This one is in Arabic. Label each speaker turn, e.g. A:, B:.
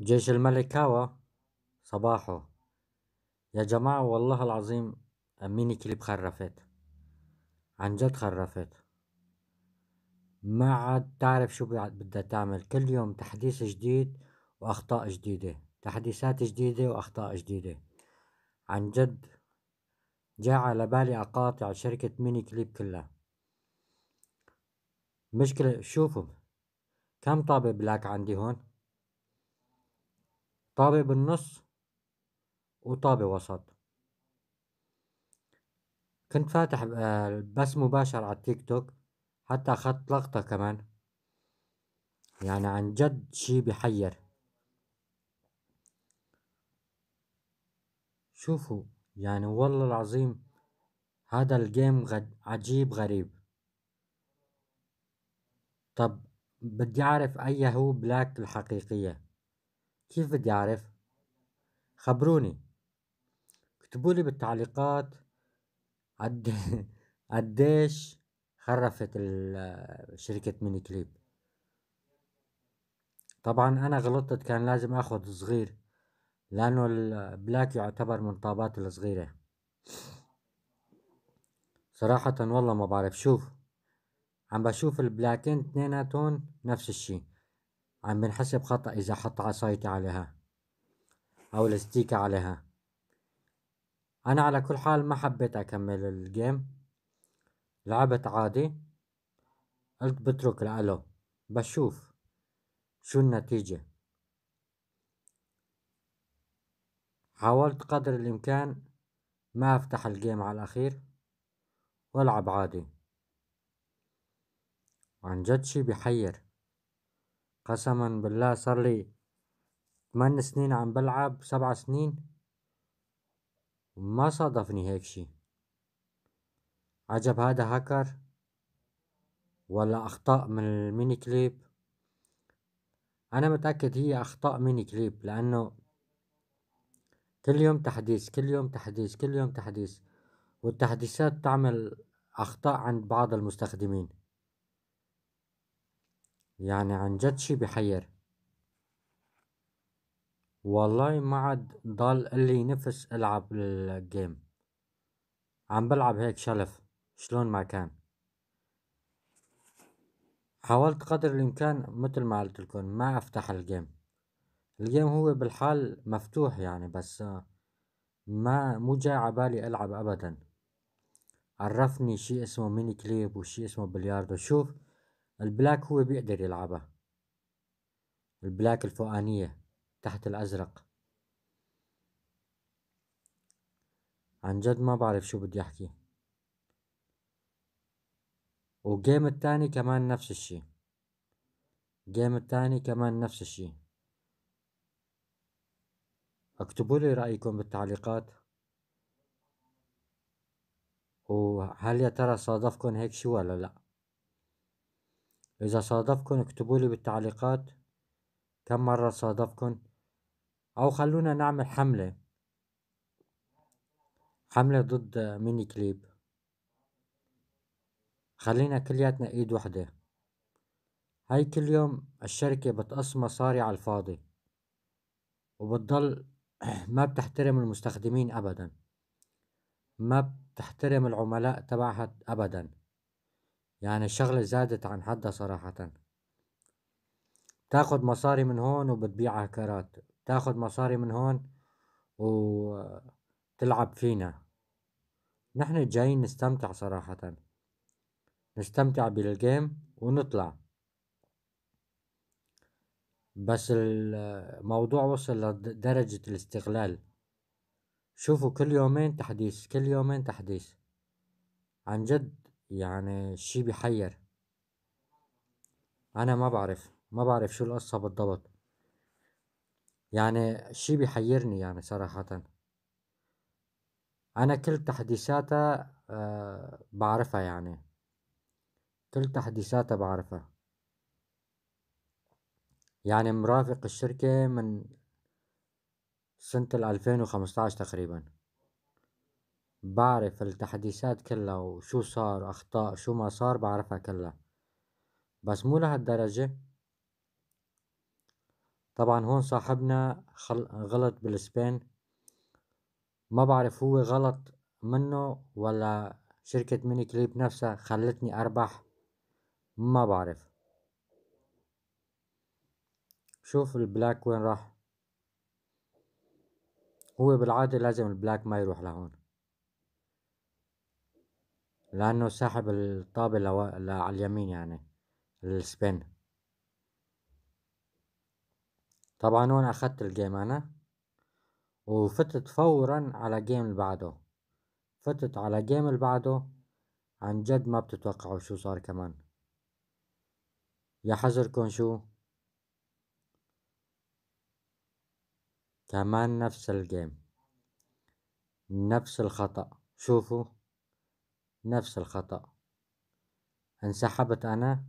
A: جيش الملك كاوا صباحو يا جماعة والله العظيم ميني كليب خرفت عن جد خرفت ما عاد تعرف شو بدها تعمل كل يوم تحديث جديد وأخطاء جديدة تحديثات جديدة وأخطاء جديدة عن جد جاء على بالي أقاطع شركة ميني كليب كلها مشكلة شوفوا كم طابة بلاك عندي هون طابع بالنص وطابع وسط كنت فاتح آه، بس مباشر على التيك توك حتى أخذت لقطة كمان يعني عن جد شي بحير شوفوا يعني والله العظيم هذا الجيم غد عجيب غريب طب بدي أعرف أي هو بلاك الحقيقية كيف بدي أعرف؟ خبروني اكتبولي بالتعليقات قد قديش خرفت شركة ميني كليب طبعا أنا غلطت كان لازم أخد صغير لأنه البلاك يعتبر من طابات الصغيرة صراحة والله ما بعرف شوف عم بشوف البلاكين اتنيناتهم نفس الشي عم بنحسب خطأ إذا حط عصايتي عليها أو الستيك عليها أنا على كل حال ما حبيت أكمل الجيم لعبت عادي قلت بترك لألو بشوف شو النتيجة حاولت قدر الإمكان ما أفتح الجيم على الأخير وألعب عادي عن جد شي بحير قسما بالله صار لي ثمان سنين عم بلعب سبع سنين ما صادفني هيك شي عجب هذا هاكر ولا أخطاء من الميني كليب أنا متأكد هي أخطاء ميني كليب لأنه كل يوم تحديث كل يوم تحديث كل يوم تحديث والتحديثات تعمل أخطاء عند بعض المستخدمين يعني عن جد شي بحير والله ما عاد ضل إلي نفس ألعب الجيم عم بلعب هيك شلف شلون ما كان حاولت قدر الإمكان مثل ما قلت لكم ما أفتح الجيم الجيم هو بالحال مفتوح يعني بس ما مو جاي عبالي ألعب أبدا عرفني شي اسمه ميني كليب وشي اسمه بلياردو شوف البلاك هو بيقدر يلعبها البلاك الفوقانية تحت الأزرق عن جد ما بعرف شو بدي أحكي والجيم التاني كمان نفس الشي الجيم التاني كمان نفس الشي اكتبوا لي رأيكم بالتعليقات وهل يا ترى صادفكم هيك شي ولا لأ إذا صادفكن اكتبوا لي بالتعليقات كم مرة صادفكن أو خلونا نعمل حملة حملة ضد ميني كليب خلينا كلياتنا إيد وحدة هاي كل يوم الشركة بتقص مصاري على الفاضي وبتضل ما بتحترم المستخدمين أبدا ما بتحترم العملاء تبعها أبدا يعني الشغلة زادت عن حدها صراحة تاخد مصاري من هون وبتبيع هكرات تاخد مصاري من هون وتلعب فينا نحن جايين نستمتع صراحة نستمتع بالجيم ونطلع بس الموضوع وصل لدرجة الاستغلال شوفوا كل يومين تحديث كل يومين تحديث عن جد يعني شي بحير انا ما بعرف ما بعرف شو القصة بالضبط يعني شي بحيرني يعني صراحة انا كل تحديثاتها أه بعرفها يعني كل تحديثاتها بعرفها يعني مرافق الشركة من سنة الألفين وخمسة عشر تقريبا بعرف التحديثات كلها وشو صار أخطاء شو ما صار بعرفها كلها بس مو لهالدرجة طبعا هون صاحبنا خل... غلط بالسبين ما بعرف هو غلط منه ولا شركة ميني كليب نفسها خلتني أربح ما بعرف شوف البلاك وين راح هو بالعادة لازم البلاك ما يروح لهون لأنه ساحب الطابة على اليمين يعني السبين طبعا هون أخدت الجيم أنا وفتت فورا على جيم اللي بعده فتت على جيم اللي بعده عن جد ما بتتوقعوا شو صار كمان يا حذركم شو كمان نفس الجيم نفس الخطأ شوفوا نفس الخطأ انسحبت أنا